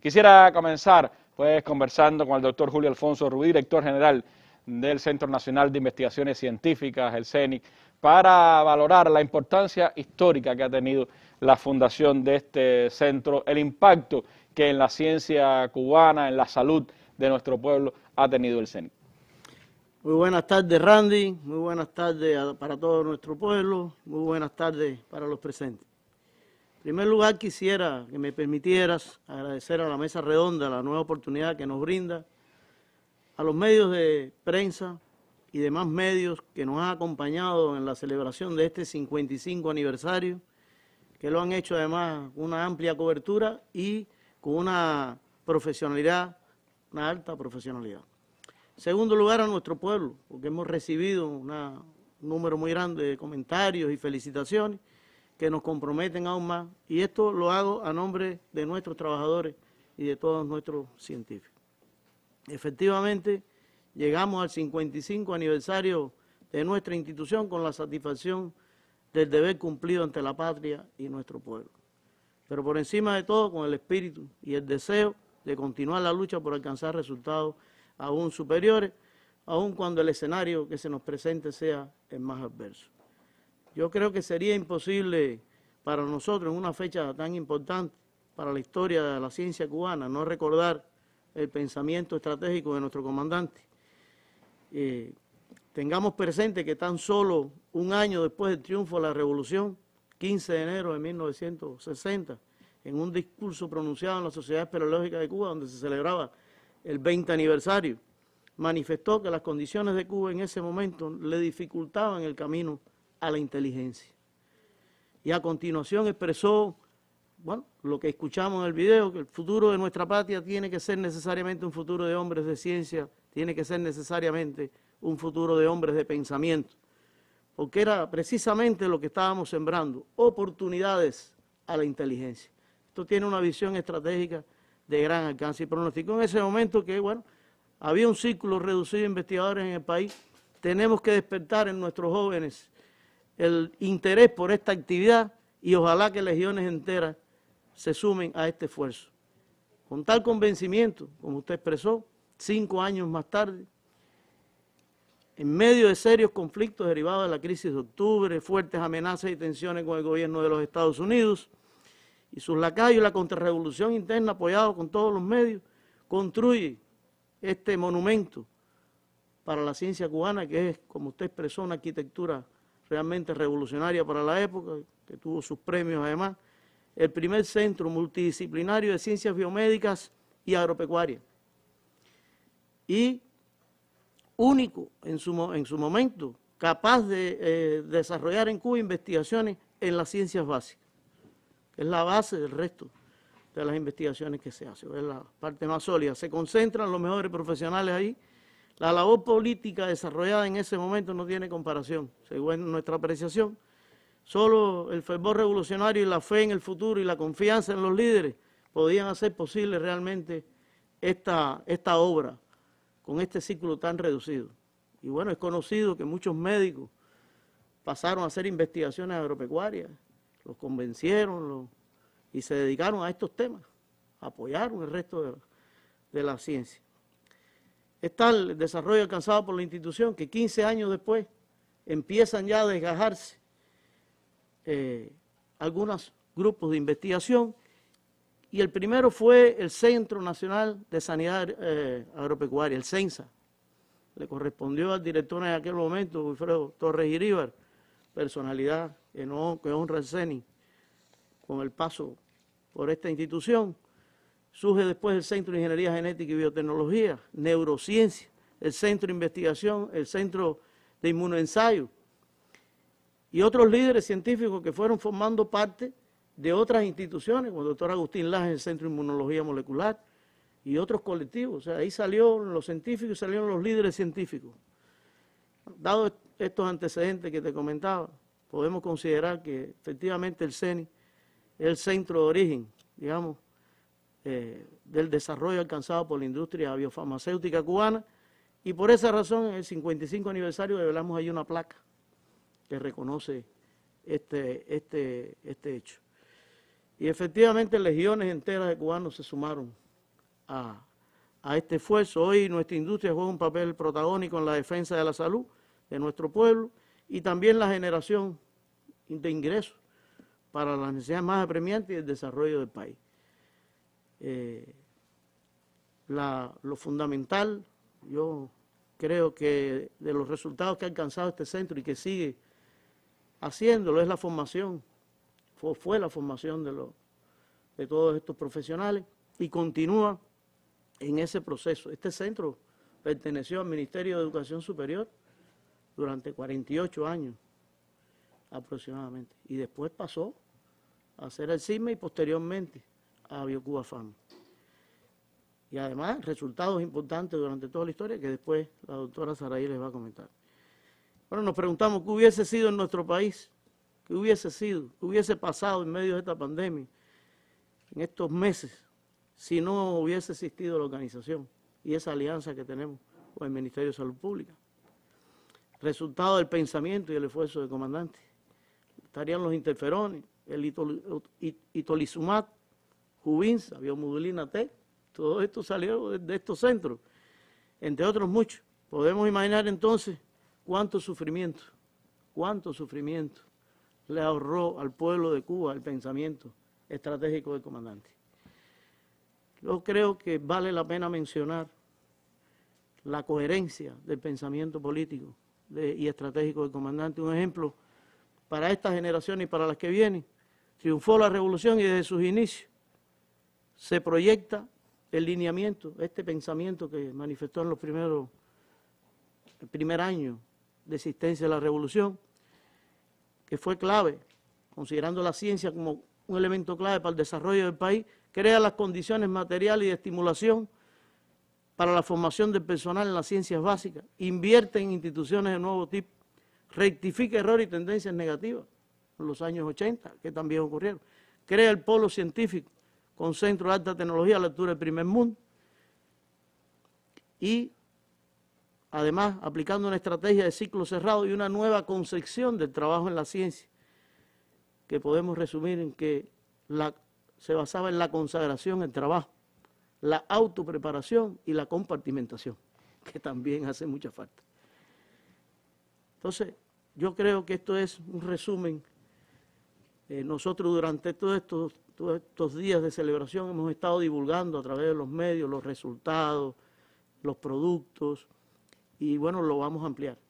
Quisiera comenzar pues conversando con el doctor Julio Alfonso Ruiz, director general del Centro Nacional de Investigaciones Científicas, el CENIC, para valorar la importancia histórica que ha tenido la fundación de este centro, el impacto que en la ciencia cubana, en la salud de nuestro pueblo ha tenido el CENIC. Muy buenas tardes, Randy. Muy buenas tardes para todo nuestro pueblo. Muy buenas tardes para los presentes. En primer lugar, quisiera que me permitieras agradecer a la mesa redonda la nueva oportunidad que nos brinda, a los medios de prensa y demás medios que nos han acompañado en la celebración de este 55 aniversario, que lo han hecho además con una amplia cobertura y con una profesionalidad, una alta profesionalidad. En segundo lugar, a nuestro pueblo, porque hemos recibido un número muy grande de comentarios y felicitaciones, que nos comprometen aún más. Y esto lo hago a nombre de nuestros trabajadores y de todos nuestros científicos. Efectivamente, llegamos al 55 aniversario de nuestra institución con la satisfacción del deber cumplido ante la patria y nuestro pueblo. Pero por encima de todo, con el espíritu y el deseo de continuar la lucha por alcanzar resultados aún superiores, aun cuando el escenario que se nos presente sea el más adverso. Yo creo que sería imposible para nosotros en una fecha tan importante para la historia de la ciencia cubana no recordar el pensamiento estratégico de nuestro comandante. Eh, tengamos presente que tan solo un año después del triunfo de la revolución, 15 de enero de 1960, en un discurso pronunciado en la Sociedad Espeleológica de Cuba, donde se celebraba el 20 aniversario, manifestó que las condiciones de Cuba en ese momento le dificultaban el camino a la inteligencia. Y a continuación expresó, bueno, lo que escuchamos en el video, que el futuro de nuestra patria tiene que ser necesariamente un futuro de hombres de ciencia, tiene que ser necesariamente un futuro de hombres de pensamiento, porque era precisamente lo que estábamos sembrando, oportunidades a la inteligencia. Esto tiene una visión estratégica de gran alcance y pronosticó en ese momento que, bueno, había un círculo reducido de investigadores en el país, tenemos que despertar en nuestros jóvenes el interés por esta actividad y ojalá que legiones enteras se sumen a este esfuerzo. Con tal convencimiento, como usted expresó, cinco años más tarde, en medio de serios conflictos derivados de la crisis de octubre, fuertes amenazas y tensiones con el gobierno de los Estados Unidos y sus lacayos, la contrarrevolución interna apoyado con todos los medios, construye este monumento para la ciencia cubana que es, como usted expresó, una arquitectura realmente revolucionaria para la época, que tuvo sus premios además, el primer centro multidisciplinario de ciencias biomédicas y agropecuarias. Y único en su, momento, capaz de eh, desarrollar en Cuba investigaciones en las ciencias básicas, que es la base del resto de las investigaciones que se hacen, es la parte más sólida. Se concentran los mejores profesionales ahí la labor política desarrollada en ese momento no tiene comparación, según nuestra apreciación. Solo el fervor revolucionario y la fe en el futuro y la confianza en los líderes podían hacer posible realmente esta, obra con este ciclo tan reducido. Y bueno, es conocido que muchos médicos pasaron a hacer investigaciones agropecuarias, los convencieron y se dedicaron a estos temas, apoyaron el resto de la ciencia. Es tal el desarrollo alcanzado por la institución que 15 años después empiezan ya a desgajarse eh, algunos grupos de investigación y el primero fue el Centro Nacional de Sanidad eh, Agropecuaria, el CENSA. Le correspondió al director en aquel momento, Wilfredo Torres Iríbar, personalidad que, que honra el CENI con el paso por esta institución. Surge después el Centro de Ingeniería Genética y Biotecnología, Neurociencia, el Centro de Investigación, el Centro de Inmunoensayo y otros líderes científicos que fueron formando parte de otras instituciones, como el doctor Agustín Laje, el Centro de Inmunología Molecular, y otros colectivos. O sea, ahí salieron los científicos y salieron los líderes científicos. Dado estos antecedentes que te comentaba, podemos considerar que efectivamente el CENI es el centro de origen, digamos, eh, del desarrollo alcanzado por la industria biofarmacéutica cubana y por esa razón en el 55 aniversario revelamos ahí una placa que reconoce este, este, este hecho. Y efectivamente legiones enteras de cubanos se sumaron a, a este esfuerzo. Hoy nuestra industria juega un papel protagónico en la defensa de la salud de nuestro pueblo y también la generación de ingresos para las necesidades más apremiantes y el desarrollo del país. Eh, lo fundamental, yo creo que de los resultados que ha alcanzado este centro y que sigue haciéndolo es la formación, fue, la formación de, de todos estos profesionales y continúa en ese proceso. Este centro perteneció al Ministerio de Educación Superior durante 48 años aproximadamente y después pasó a ser el CIME y posteriormente a Biocuba Y además, resultados importantes durante toda la historia que después la doctora Saraí les va a comentar. Bueno, nos preguntamos qué hubiese sido en nuestro país, qué hubiese sido, qué hubiese pasado en medio de esta pandemia, en estos meses, si no hubiese existido la organización y esa alianza que tenemos con el Ministerio de Salud Pública. Resultado del pensamiento y el esfuerzo del comandante. Estarían los interferones, el itol, Jubinza, Mudulina T, todo esto salió de estos centros, entre otros muchos. Podemos imaginar entonces cuánto sufrimiento, cuánto sufrimiento le ahorró al pueblo de Cuba el pensamiento estratégico del comandante. Yo creo que vale la pena mencionar la coherencia del pensamiento político y estratégico del comandante. Un ejemplo para esta generación y para las que vienen. Triunfó la revolución y desde sus inicios se proyecta el lineamiento, este pensamiento que manifestó en los primeros, el primer año de existencia de la revolución, que fue clave, considerando la ciencia como un elemento clave para el desarrollo del país, crea las condiciones materiales y de estimulación para la formación del personal en las ciencias básicas, invierte en instituciones de nuevo tipo, rectifica errores y tendencias negativas en los años 80, que también ocurrieron, crea el polo científico, con Centro de Alta Tecnología, Lectura del Primer Mundo, y además aplicando una estrategia de ciclo cerrado y una nueva concepción del trabajo en la ciencia, que podemos resumir en que se basaba en la consagración, el trabajo, la autopreparación y la compartimentación, que también hace mucha falta. Entonces, yo creo que esto es un resumen eh, nosotros durante estos, todos estos días de celebración hemos estado divulgando a través de los medios los resultados, los productos, y bueno, lo vamos a ampliar.